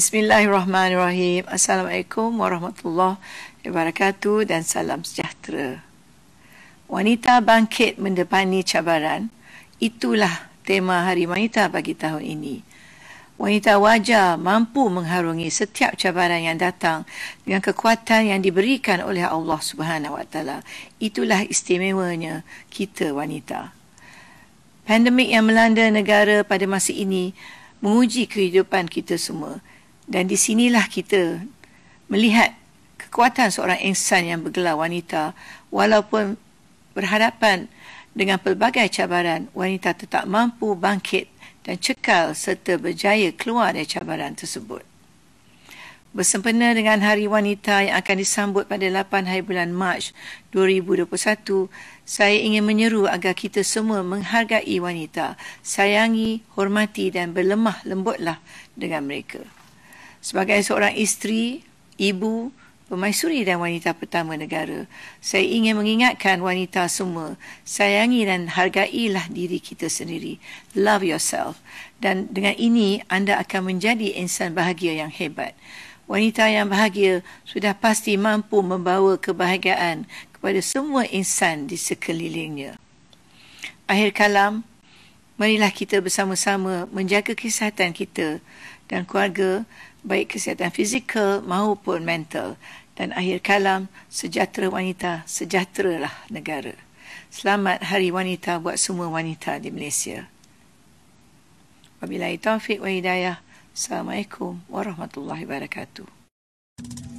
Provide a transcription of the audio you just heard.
Bismillahirrahmanirrahim. Assalamualaikum warahmatullahi wabarakatuh dan salam sejahtera. Wanita bangkit mendepani cabaran, itulah tema Hari Wanita bagi tahun ini. Wanita wajar mampu mengharungi setiap cabaran yang datang dengan kekuatan yang diberikan oleh Allah Subhanahu Wa Taala. Itulah istimewanya kita wanita. Pandemik yang melanda negara pada masa ini menguji kehidupan kita semua. Dan di sinilah kita melihat kekuatan seorang insan yang bergelar wanita walaupun berhadapan dengan pelbagai cabaran, wanita tetap mampu bangkit dan cekal serta berjaya keluar dari cabaran tersebut. Bersempena dengan Hari Wanita yang akan disambut pada 8 hari bulan Mac 2021, saya ingin menyeru agar kita semua menghargai wanita, sayangi, hormati dan berlemah lembutlah dengan mereka sebagai seorang isteri, ibu, pemaisuri dan wanita pertama negara. Saya ingin mengingatkan wanita semua, sayangi dan hargailah diri kita sendiri. Love yourself. Dan dengan ini, anda akan menjadi insan bahagia yang hebat. Wanita yang bahagia sudah pasti mampu membawa kebahagiaan kepada semua insan di sekelilingnya. Akhir kalam, marilah kita bersama-sama menjaga kesihatan kita dan keluarga baik kesihatan fizikal maupun mental dan akhir kalam sejahtera wanita sejahteralah negara selamat hari wanita buat semua wanita di Malaysia Wabilai taufiq wa hidayah assalamualaikum warahmatullahi wabarakatuh